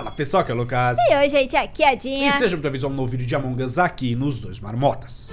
Fala pessoal, que é o Lucas. E oi, gente, aqui é a Dinha. E seja bem vindos a um novo vídeo de Among Us aqui nos Dois Marmotas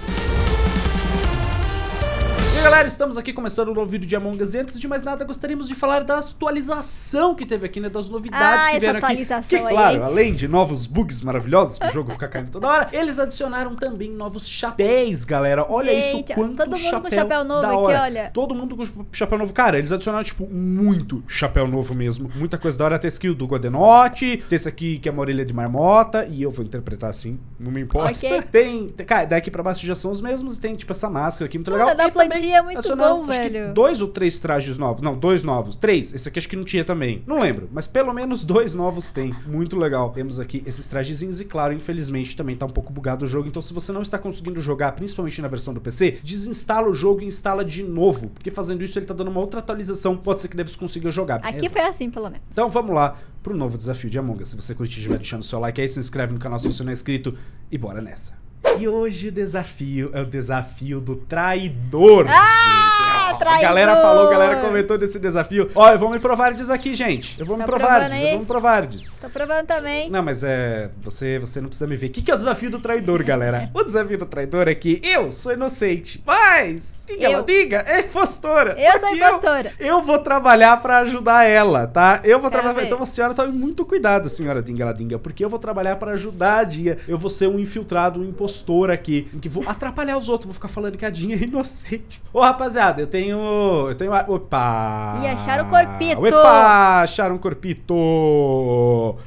galera, estamos aqui começando um novo vídeo de Among Us e antes de mais nada gostaríamos de falar da atualização que teve aqui, né, das novidades ah, que vieram aqui. Que, claro, além de novos bugs maravilhosos o jogo ficar caindo toda hora, eles adicionaram também novos chapéus, galera. Olha Gente, isso, quanto todo mundo chapéu, com chapéu novo aqui, olha. Todo mundo com chapéu novo. Cara, eles adicionaram, tipo, muito chapéu novo mesmo. Muita coisa da hora, ter skill do Godenote, tem esse aqui que é uma orelha de marmota, e eu vou interpretar assim, não me importa. Okay. Tem, cara, daqui pra baixo já são os mesmos e tem, tipo, essa máscara aqui, muito legal. da plantinha é muito bom, velho. Que dois ou três trajes novos. Não, dois novos. Três. Esse aqui acho que não tinha também. Não lembro. Mas pelo menos dois novos tem. Muito legal. Temos aqui esses trajezinhos. E claro, infelizmente, também tá um pouco bugado o jogo. Então, se você não está conseguindo jogar, principalmente na versão do PC, desinstala o jogo e instala de novo. Porque fazendo isso, ele tá dando uma outra atualização. Pode ser que deve consiga jogar. Aqui Exato. foi assim, pelo menos. Então vamos lá pro novo desafio de Among Us. Se você curtir, já vai deixando seu like aí, se inscreve no canal se você não é inscrito. E bora nessa. E hoje o desafio é o desafio do traidor. Ah! Gente. A galera falou, a galera comentou desse desafio. Ó, eu vou me provar disso aqui, gente. Eu vou tá me provar disso, eu vou me provar disso. Tô provando também. Não, mas é. Você, você não precisa me ver. O que, que é o desafio do traidor, galera? o desafio do traidor é que eu sou inocente. Mas, que eu. ela diga, é impostora. Eu sou impostora. Eu, eu, vou trabalhar pra ajudar ela, tá? Eu vou trabalhar. Então a senhora tome muito cuidado, senhora Dinga Dinga, porque eu vou trabalhar pra ajudar a Dia. Eu vou ser um infiltrado, um impostor aqui, que vou atrapalhar os outros, vou ficar falando que a Dinha é inocente. Ô, rapaziada, eu tenho tenho. Eu tenho. Opa! E acharam o corpito! Opa! Acharam o corpito!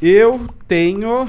Eu tenho.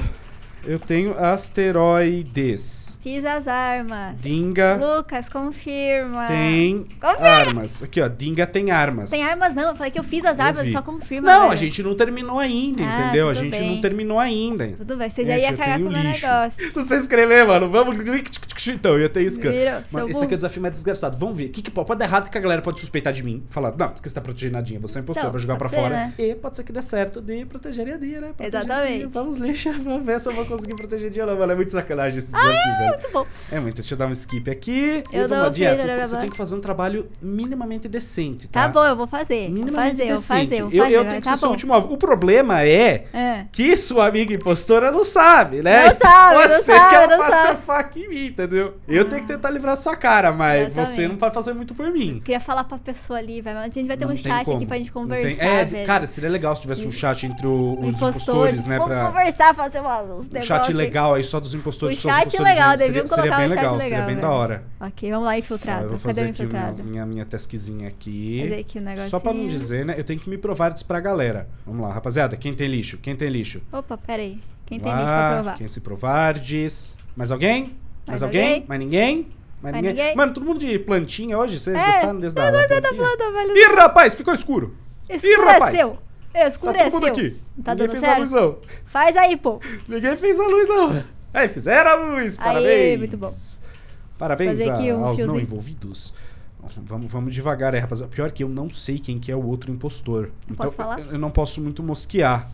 Eu tenho asteroides. Fiz as armas. Dinga. Lucas, confirma. Tem confirma. armas. Aqui, ó. Dinga tem armas. Tem armas não. Eu falei que eu fiz as eu armas, vi. só confirma. Não, velho. a gente não terminou ainda, ah, entendeu? A gente bem. não terminou ainda. Tudo bem, você é, já ia cagar com o meu negócio. Não sei escrever, mano. Vamos, link então, ia ter isso, cara. Mano, esse aqui é o desafio mais desgraçado. Vamos ver. O que, que pode, dar errado que a galera pode suspeitar de mim? Falar, não, porque você tá protegendo a Dinha, você é um impostor, então, vai jogar pra ser, fora. Né? E pode ser que dê certo de proteger a Dinha, né? Proteger Exatamente. Dinha, vamos lixar vamos ver se eu vou conseguir proteger a Dinha. Não, é muito sacanagem esse desafio, ah, velho. É muito bom. É muito. Deixa eu dar um skip aqui. Eu vou vamos lá, Dinha, você, você tem que fazer um trabalho minimamente decente, tá? Tá bom, eu vou fazer. Minimamente vou fazer, decente. Eu, vou fazer, fazer, eu tenho que tá ser bom. seu último alvo. O problema é, é, que sua amiga impostora não sabe, né? Não sabe, pode não ser sabe, que ela passe a faca em mim, tá? entendeu? Eu ah. tenho que tentar livrar a sua cara, mas Exatamente. você não pode fazer muito por mim. Eu queria falar pra pessoa ali, velho. Mas a gente vai ter não um chat como. aqui pra gente conversar. É, velho. cara, seria legal se tivesse um chat entre o, os impostores, impostores, né? Vamos pra... conversar, fazer umas, uns um chat legal aí só dos impostores. O chat impostores, legal, né? deviam seria, colocar seria bem legal, legal, seria bem né? da hora. Ok, vamos lá, infiltrado. Ah, vou fazer Cadê aqui infiltrado? Minha, minha tesquezinha aqui. Fazer aqui um negocinho. Só pra não dizer, né? Eu tenho que me provar disso pra galera. Vamos lá, rapaziada. Quem tem lixo? Quem tem lixo? Opa, pera aí. Quem tem lixo pra provar? Quem se provar diz. Mais alguém? Mais, alguém? alguém? Mais ninguém? mais ninguém... ninguém... Mano, todo mundo de plantinha hoje? Vocês é, gostaram desse da, da, da planta, velho. Ih, rapaz, ficou escuro. Escureceu. Ih, é rapaz. Escureceu. Tá todo é mundo aqui. Não tá Ninguém fez sério? a luz, não. Faz aí, pô. Ninguém fez a luz, não. Aí, fizeram a luz. Parabéns. Aí, muito bom. Parabéns a, um aos fiozinho. não envolvidos. Vamos, vamos devagar aí, rapaziada. Pior que eu não sei quem que é o outro impostor. Não então, posso falar? Eu, eu não posso muito mosquear.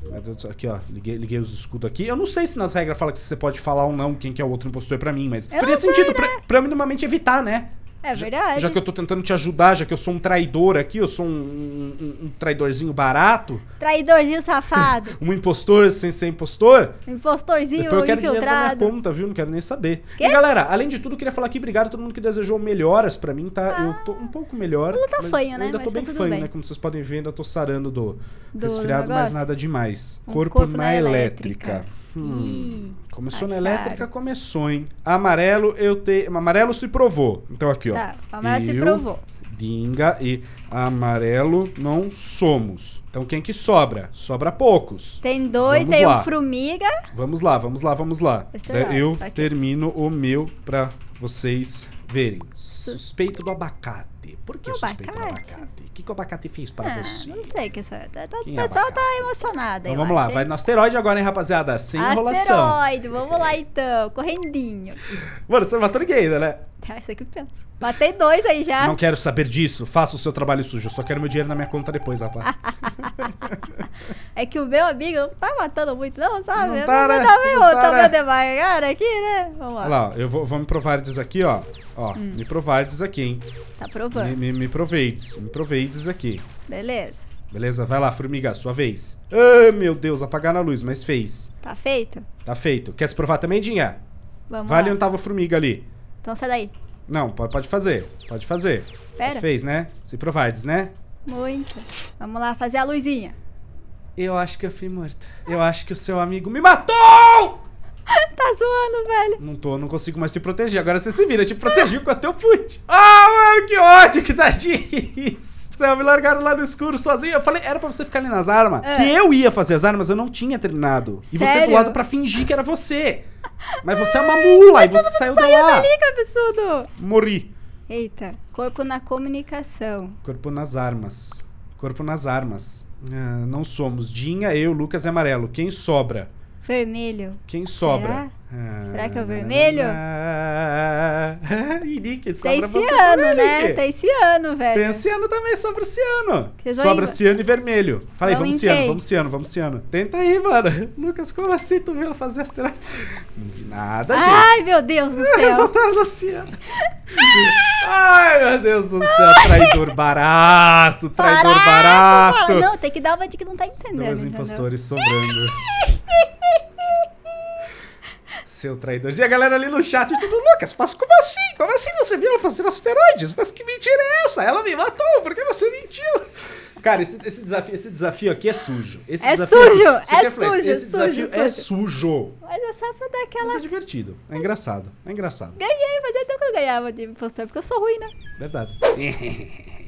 Aqui, ó. Liguei, liguei os escudos aqui. Eu não sei se nas regras fala que você pode falar ou não quem que é o outro impostor pra mim, mas... Eu faria sentido né? pra, pra minimamente evitar, né? É verdade. Já, já, que eu tô tentando te ajudar, já que eu sou um traidor aqui, eu sou um, um, um traidorzinho barato. Traidorzinho safado. um impostor sem ser impostor. Impostorzinho Depois eu quero infiltrado. Dinheiro na conta, viu? Não quero nem saber. Quê? E galera, além de tudo, queria falar aqui, obrigado a todo mundo que desejou melhoras para mim, tá? Ah, eu tô ah, um pouco melhor. Não tá fanho, né? Ainda mas tô tá bem fanho, bem. né? Como vocês podem ver, ainda tô sarando do, do resfriado, negócio? mas nada demais. Um corpo, corpo na, na elétrica. elétrica. Hum. Começou na elétrica, começou, hein? Amarelo eu te... Amarelo se provou. Então aqui, ó. Tá, amarelo eu, se provou. Dinga e amarelo não somos. Então quem que sobra? Sobra poucos. Tem dois, vamos tem lá. o Frumiga. Vamos lá, vamos lá, vamos lá. É, eu tá termino o meu pra vocês verem. Suspeito do abacate abacate. Por que suspeita do abacate? O que, que o abacate fez para ah, você? Não sei, que tá, tá, é o pessoal tá emocionado. Então, vamos lá, vai no asteroide agora, hein, rapaziada? Sem asteroide, enrolação. Asteroide, vamos lá então, correndinho. Mano, você é matou ninguém ainda, né? Tá, isso aqui pensa. Matei dois aí já. Não quero saber disso, faça o seu trabalho sujo. Eu só quero meu dinheiro na minha conta depois, rapaz. é que o meu amigo não tá matando muito, não, sabe? Não tá, né? não tá, né? tá né? devagar aqui, né? Vamos lá. Olha lá, eu vou, vou me provar disso aqui, ó. Ó, hum. me provar disso aqui, hein? Tá provando. Me, me, me proveides. Me proveides aqui. Beleza. Beleza, vai lá, formiga, sua vez. Ah, meu Deus, apagar na luz, mas fez. Tá feito? Tá feito. Quer se provar também, Dinha? Vamos Vale lá. onde tava a formiga ali. Então sai daí. Não, pode fazer. Pode fazer. Pera. Você fez, né? Se provides, né? Muito. Vamos lá fazer a luzinha. Eu acho que eu fui morto. Eu acho que o seu amigo me matou! tá zoando, velho. Não tô, não consigo mais te proteger. Agora você se vira, te protegiu até o pude. Ah, mano, que ódio que tá disso. Céu, me largaram lá no escuro sozinho. Eu falei, era pra você ficar ali nas armas. É. Que eu ia fazer as armas, eu não tinha treinado. Sério? E você do lado pra fingir que era você. Mas você é uma mula e você saiu, saiu lá. dali, que absurdo. Morri. Eita, corpo na comunicação. Corpo nas armas. Corpo nas armas. Ah, não somos. Dinha, eu, Lucas e Amarelo. Quem sobra? Vermelho. Quem sobra? Será, ah, Será que é o vermelho? Henrique, tá sobra Tem esse ano, né? Tem tá esse ano, velho. Tem esse ano também, sobra esse ano. Sobra esse ano e vermelho. Falei, vamos esse ano, vamos esse ano, vamos esse ano. Tenta aí, mano. Lucas, como assim tu viu ela fazer as Não vi nada, gente. Ai, meu Deus do céu. Voltaram no oceano. Ai, meu Deus do céu. Traidor barato, traidor barato. barato. Não, tem que dar uma dica que não tá entendendo. Dois entendeu? impostores sobrando seu traidor. E a galera ali no chat, tudo, tipo, Lucas, mas como assim? Como assim você viu ela fazendo asteroides? Mas que mentira é essa? Ela me matou, por que você mentiu? Cara, esse, esse desafio, esse desafio aqui é sujo. Esse é desafio, é é sujo, é sujo, esse sujo, desafio sujo. é sujo. Mas é só pra dar aquela... Mas é divertido, é engraçado, é engraçado. Ganhei, mas é tão que eu ganhava de impostor, porque eu sou ruim, né? Verdade.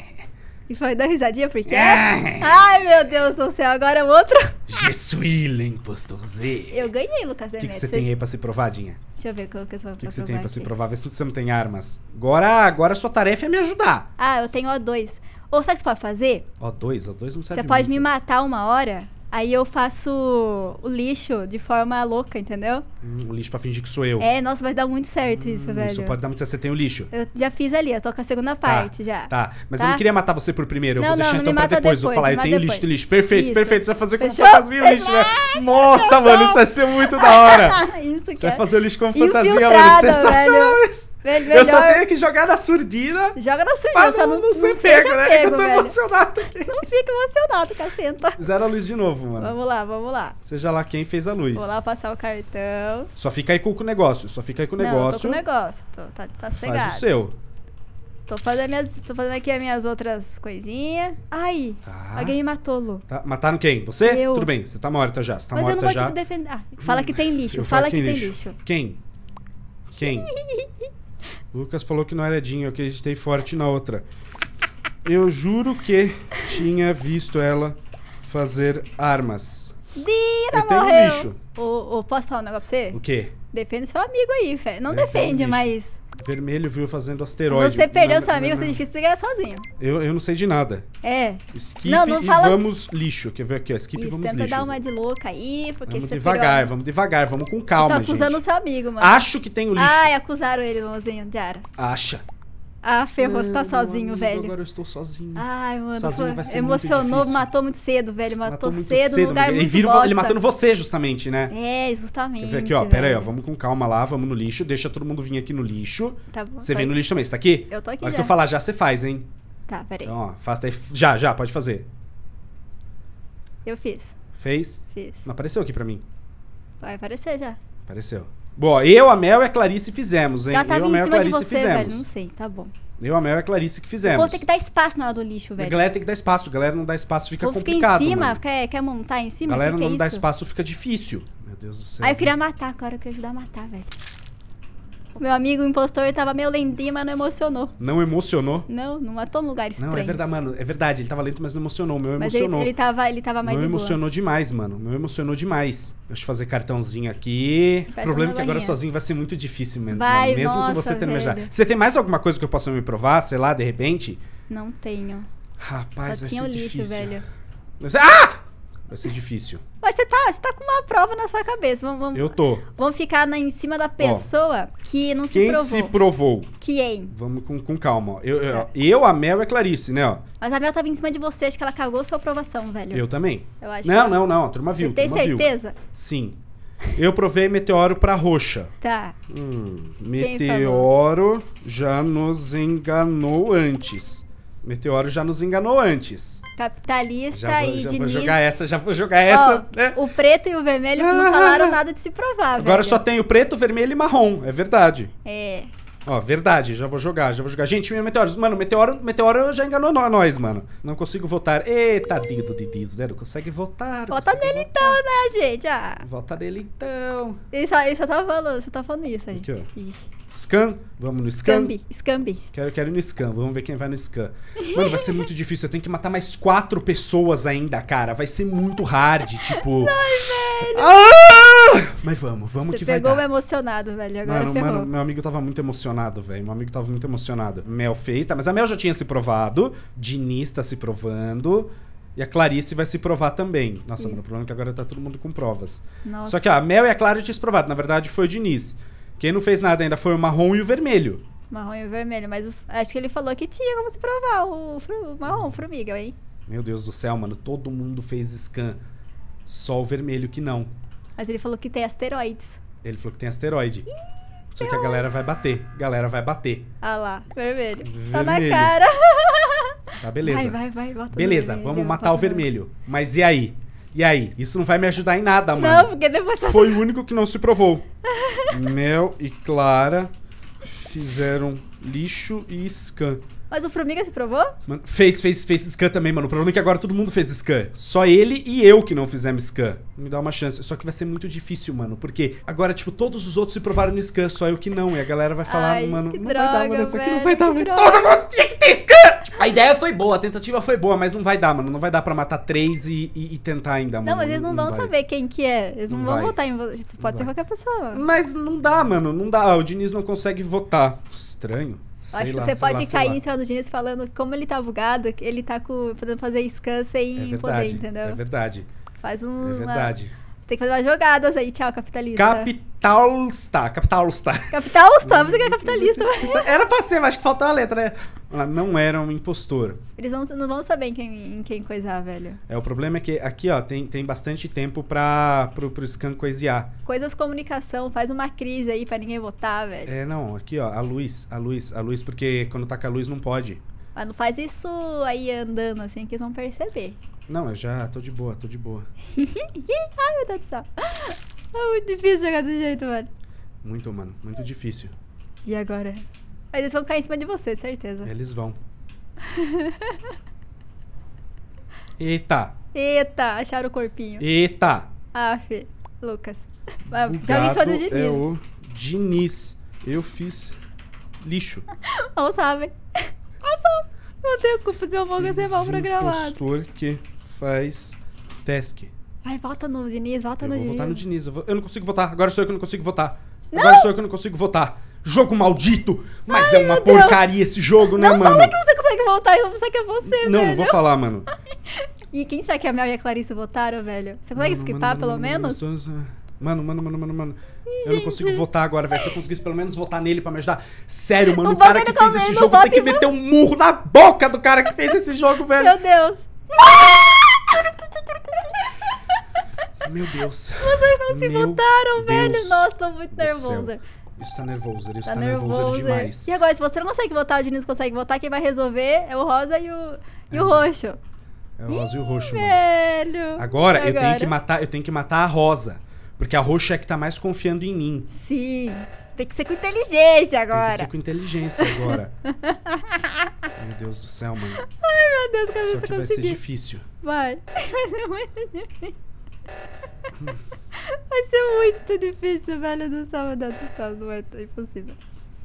E foi dar risadinha porque. É. Ai, meu Deus do céu, agora é outro. Jesuí, impostor Z. Eu ganhei, Lucas O que, que você tem aí pra se provar, Dinha? Deixa eu ver o que eu vou O que, que você tem pra se provar? Vê se você não tem armas. Agora, agora a sua tarefa é me ajudar. Ah, eu tenho O2. Ou sabe o que você pode fazer? O2, O2 não serve Você pode muito. me matar uma hora Aí eu faço o lixo de forma louca, entendeu? Hum, o lixo pra fingir que sou eu. É, nossa, vai dar muito certo hum, isso, velho. Isso pode dar muito certo. Você tem o lixo. Eu já fiz ali, eu tô com a segunda tá, parte tá, já. Tá, mas tá? eu não queria matar você por primeiro. Eu não, vou deixar não, então pra depois. depois. Vou falar, eu tenho depois. lixo, de lixo. Perfeito, isso. perfeito. Você vai fazer como fantasia o lixo, velho. Né? Nossa, mano, isso vai ser muito da hora. isso que Você vai é. fazer o lixo como fantasia, é mano. Sensacional velho. isso. Melhor... Eu só tenho que jogar na surdina. Joga na surdina, só não, não, não ser pego, né? Pego, eu tô velho. emocionado aqui. Não fica emocionado, caceta. Zero a luz de novo, mano. Vamos lá, vamos lá. Seja lá quem fez a luz. Vou lá passar o cartão. Só fica aí com o negócio, só fica aí com o negócio. Não, tô com o negócio, tô, tá, tá cegado. Faz o seu. Tô fazendo, minhas, tô fazendo aqui as minhas outras coisinhas. Ai, tá. alguém me matou, Lu. Tá, mataram tá quem? Você? Eu. Tudo bem, você tá morta já. Você tá Mas morta eu não vou já. te defender. Ah, fala que tem lixo, eu fala que, tem lixo. lixo. Quem? Quem? Lucas falou que não era Jean, eu acreditei forte na outra. Eu juro que tinha visto ela fazer armas. Dira, eu tenho morreu. um lixo. O posso falar um negócio pra você? O quê? Defende seu amigo aí, Fé. Não defende, defende mas Vermelho viu fazendo asteroide. Se você perdeu na, seu amigo, você é difícil de ganhar sozinho. Eu, eu não sei de nada. É. Skip não, não fala... vamos lixo. Quer ver aqui? Skip Isso, vamos tenta lixo. Tenta dar uma de louca aí, porque vamos você devagar, pegou... vamos devagar, vamos com calma, Tá acusando gente. o seu amigo, mano. Acho que tem o lixo. Ai, acusaram ele, irmãozinho, Diara. Acha. Ah, você tá sozinho, amigo, velho. Agora eu estou sozinho. Ai, mano. Sozinho vai ser emocionou, muito matou muito cedo, velho. Matou, matou cedo, cedo lugar ele, ele matando você, justamente, né? É, justamente. Aqui, ó, velho. pera aí, ó. Vamos com calma lá, vamos no lixo. Deixa todo mundo vir aqui no lixo. Tá bom. Você vem aí. no lixo também, você tá aqui? Eu tô aqui. Olha O que eu falar já, você faz, hein? Tá, pera aí. Então, ó, faça aí. Já, já, pode fazer. Eu fiz. Fez? Fiz. Não apareceu aqui pra mim. Vai aparecer já. Apareceu. Bom, eu, a Mel e a Clarice fizemos, hein? tava eu, a Mel e a Clarice você, fizemos. Velho, não sei, tá bom. Eu, a Mel e a Clarice que fizemos. Pô, tem que dar espaço na hora do lixo, velho. A galera tem que dar espaço. A galera não dá espaço, fica Pô, complicado. Fica em cima, mano. quer, quer montar em cima? A galera que que não é dá espaço, fica difícil. Meu Deus do céu. Aí ah, eu queria matar, cara. Eu queria ajudar a matar, velho. Meu amigo impostor ele tava meio lentinho, mas não emocionou. Não emocionou? Não, não matou no lugar estranho. Não, é verdade, assim. mano. É verdade, ele tava lento, mas não emocionou. O meu mas emocionou. Ele, ele, tava, ele tava mais Meu emocionou boa. demais, mano. Meu emocionou demais. Deixa eu fazer cartãozinho aqui. O problema é que agora sozinho vai ser muito difícil, mesmo. Vai, mesmo nossa, com você tendo já Você tem mais alguma coisa que eu possa me provar, sei lá, de repente? Não tenho. Rapaz, Só vai tinha ser o lixo, difícil. velho. Ah! Vai ser difícil. Mas você tá, você tá com uma prova na sua cabeça. Vamos, vamos, eu tô. Vamos ficar na, em cima da pessoa ó, que não se quem provou. Quem se provou? Quem? É, vamos com, com calma. Eu, eu, é. eu, a Mel é Clarice, né? Ó. Mas a Mel tava em cima de você, acho que ela cagou sua aprovação, velho. Eu também. Eu acho não, que não, não. A turma viu. Você tem certeza? Viu. Sim. Eu provei meteoro pra roxa. Tá. Hum, meteoro já nos enganou antes. Meteoro já nos enganou antes. Capitalista tá, tá já vou, e já Diniz... Vou jogar essa, já vou jogar essa. Oh, O preto e o vermelho ah, não falaram nada de se provar. Agora velho. só tem o preto, vermelho e marrom, é verdade. É. Ó, verdade, já vou jogar, já vou jogar. Gente, meteoros, mano, meteoro, meteoro já enganou nós, mano. Não consigo votar. Eita, de do zero consegue votar. Vota nele votar. então, né, gente? Ah. Vota nele então. Isso aí, você tá falando, você tá falando isso aí. Aqui, ó. Scan, vamos no scan. Scambi, scambi. Quero, quero ir no scan, vamos ver quem vai no scan. Mano, vai ser muito difícil, eu tenho que matar mais quatro pessoas ainda, cara. Vai ser muito hard, tipo... Ai, velho. Ah! Mas vamos, vamos Você que vai dar. Você pegou emocionado, velho. Agora mano, mano, meu amigo tava muito emocionado, velho. Meu amigo tava muito emocionado. Mel fez, tá? Mas a Mel já tinha se provado. Diniz tá se provando. E a Clarice vai se provar também. Nossa, mano, o problema é que agora tá todo mundo com provas. Nossa. Só que ó, a Mel e a Clara tinham se provado. Na verdade, foi o Diniz. Quem não fez nada ainda foi o marrom e o vermelho. Marrom e o vermelho, mas o... acho que ele falou que tinha como se provar o, o marrom, o formiga, hein? Meu Deus do céu, mano, todo mundo fez scan. Só o vermelho que não. Mas ele falou que tem asteroides. Ele falou que tem asteroide. Ih! Só que a galera vai bater. Galera vai bater. Ah lá, vermelho. vermelho. Tá na cara. Tá, beleza. Vai, vai, vai. beleza, vermelho, vamos matar o vermelho. Mas e aí? E aí? Isso não vai me ajudar em nada, mano. Não, porque depois... Foi o único que não se provou. Mel e Clara fizeram lixo e scan. Mas o Formiga se provou? Mano, fez, fez, fez scan também, mano. O problema é que agora todo mundo fez scan. Só ele e eu que não fizemos scan. Me dá uma chance. Só que vai ser muito difícil, mano. Porque agora, tipo, todos os outros se provaram no scan, só eu que não. E a galera vai falar, Ai, mano, não droga, vai dar, mano. Isso aqui não vai dar, mano. Todo mundo tinha que ter scan! Tipo, a ideia foi boa, a tentativa foi boa, mas não vai dar, mano. Não vai dar pra matar três e, e, e tentar ainda, mano. Não, mas eles não, não vão vai. saber quem que é. Eles não, não vão vai. votar em você. pode não ser vai. qualquer pessoa. Mas não dá, mano. Não dá. Ah, o Diniz não consegue votar. Estranho. Sei acho lá, que você pode lá, cair em cima do Diniz falando como ele tá bugado, ele tá com, podendo fazer scan sem é verdade, poder, é entendeu? É verdade. Faz um. É verdade. Uma... Você tem que fazer umas jogadas aí, tchau, capitalista. Capitalista Capitalista, capitalista. Capitalista, você que é capitalista. Era pra ser, mas acho que faltou a letra, né? Ela ah, não era um impostor. Eles não, não vão saber em quem, em quem coisar, velho. É, o problema é que aqui, ó, tem, tem bastante tempo pra, pro, pro Scan Coisas comunicação, faz uma crise aí pra ninguém votar, velho. É, não, aqui, ó, a luz, a luz, a luz, porque quando tá com a luz não pode. Mas não faz isso aí andando assim que eles vão perceber. Não, eu já tô de boa, tô de boa. Ai, meu Deus do céu. É muito difícil jogar desse jeito, velho. Muito, mano. Muito difícil. E agora? Mas eles vão cair em cima de você, certeza. Eles vão. Eita! Eita, acharam o corpinho. Eita! Aff, Lucas. Ah, Joga em cima do é Diniz. É o Diniz. Eu fiz lixo. Não sabem. Não sabem. Não tenho culpa de um jogo é mal programado. Impostor que faz task. Vai, vota no Diniz, vota eu no vou Diniz. votar no Diniz. Eu, vou... eu, não consigo votar. Agora sou eu que não consigo votar. Não. Agora sou eu que não consigo votar. Jogo maldito! Mas é Ai, é uma porcaria Deus. esse jogo, né, não mano? Não fala que você consegue votar, eu não sei que é você, não, velho. Não, vou falar, mano. e quem será que a Mel e a Clarice votaram, velho? Você consegue mano, skipar, pelo mano, menos? Mano, mano, mano, mano, mano. Gente. Eu não consigo votar agora, velho. Se eu conseguisse pelo menos votar nele pra me ajudar. Sério, mano, o, o cara que tá fez esse jogo tem que meter tá- um murro na boca do cara que fez esse jogo, velho. Meu Deus. Ah! Meu Deus. Vocês não se votaram, velho. Nossa, tô muito nervosa. Isso tá nervoso, isso tá, tá nervoso, demais. E agora, se você não consegue votar, o Diniz consegue votar, quem vai resolver é o rosa e o, e é. o roxo. É o rosa Ih, e o roxo. Velho. Mano. Agora, agora, eu tenho que matar, eu tenho que matar a rosa, porque a roxa é que tá mais confiando em mim. Sim. Tem que ser com inteligência agora. Tem que ser com inteligência agora. meu Deus do céu, mano. Ai, meu Deus, cara, Só que vai ser difícil. Vai. Vai ser muito difícil. Vai ser muito difícil, velho, do sábado meu Deus do céu, não é tá impossível.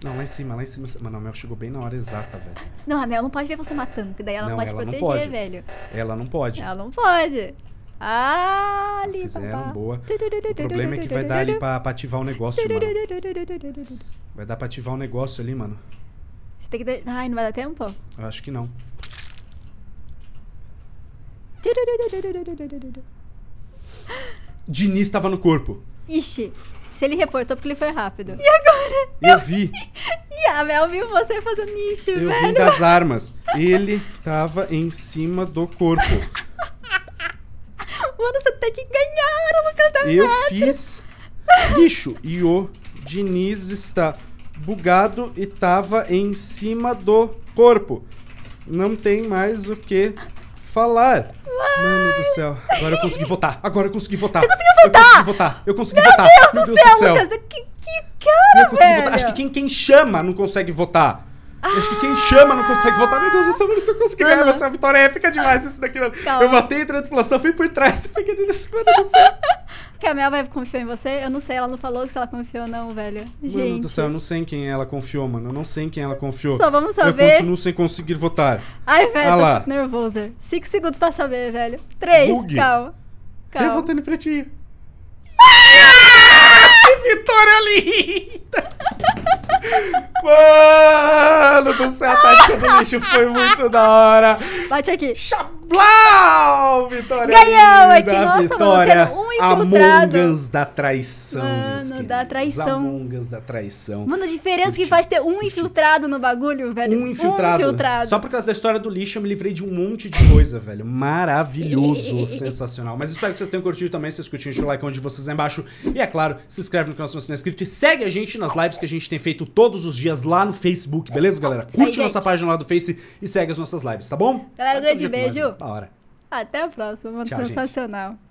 Não, lá em cima, lá em cima. Mano, a Mel chegou bem na hora exata, velho. Não, a Mel não pode ver você matando, porque daí ela não, pode ela proteger, não pode. velho. Ela não pode. Ela não pode. Ah, ali, Fizeram boa. O problema é que vai dar ali pra, pra ativar o um negócio, mano. Vai dar pra ativar o um negócio ali, mano. Você tem que... Ai, não vai dar tempo? Eu acho que não. Diniz estava no corpo. Ixi, se ele reportou porque ele foi rápido. E agora? Eu, vi. e a Mel viu você fazendo nicho, eu velho. Eu vi das armas. Ele estava em cima do corpo. Mano, você tem que ganhar, Lucas da Eu fiz nicho E o Diniz está bugado e estava em cima do corpo. Não tem mais o que falar. Mano do céu. Agora eu consegui votar. Agora eu consegui votar. Você conseguiu votar? Eu consegui votar. Eu consegui Meu votar. Deus Meu Deus do céu, Lucas. Que, que cara, eu consegui velho. Votar. Acho que quem, quem chama não consegue votar. Acho que quem chama não consegue votar. Meu Deus do céu, se eu conseguir ganhar, vai ser uma vitória é épica demais isso daqui. Mano. Então. Eu matei, entrei na tripulação, fui por trás e peguei eles. Mano do céu. Camel vai confiar em você? Eu não sei, ela não falou se ela confiou ou não, velho. Gente. Mano do céu, eu não sei em quem ela confiou, mano. Eu não sei em quem ela confiou. Só vamos saber. Eu continuo sem conseguir votar. Ai, velho, ah, lá. nervoso. Cinco segundos pra saber, velho. Três, Bug. calma. calma. Eu votei no pretinho. Ah! bicho, foi muito da hora. Bate aqui. Chab Blau! Vitória! Ganhou! É que nossa, vitória, mano, eu quero um infiltrado. da traição. Mano, da traição. Amongas da traição. Mano, a diferença é que faz ter um infiltrado no bagulho, velho. Um infiltrado. um infiltrado. Só por causa da história do lixo, eu me livrei de um monte de coisa, velho. Maravilhoso, sensacional. Mas espero que vocês tenham curtido também. Se curtiram, deixa o like onde vocês é embaixo. E é claro, se inscreve no canal se não é inscrito. E segue a gente nas lives que a gente tem feito todos os dias lá no Facebook, beleza, galera? Curte Aí, nossa página lá do Face e segue as nossas lives, tá bom? Galera, um grande beijo pra hora. Até a próxima, mano. Tchau, sensacional. Gente.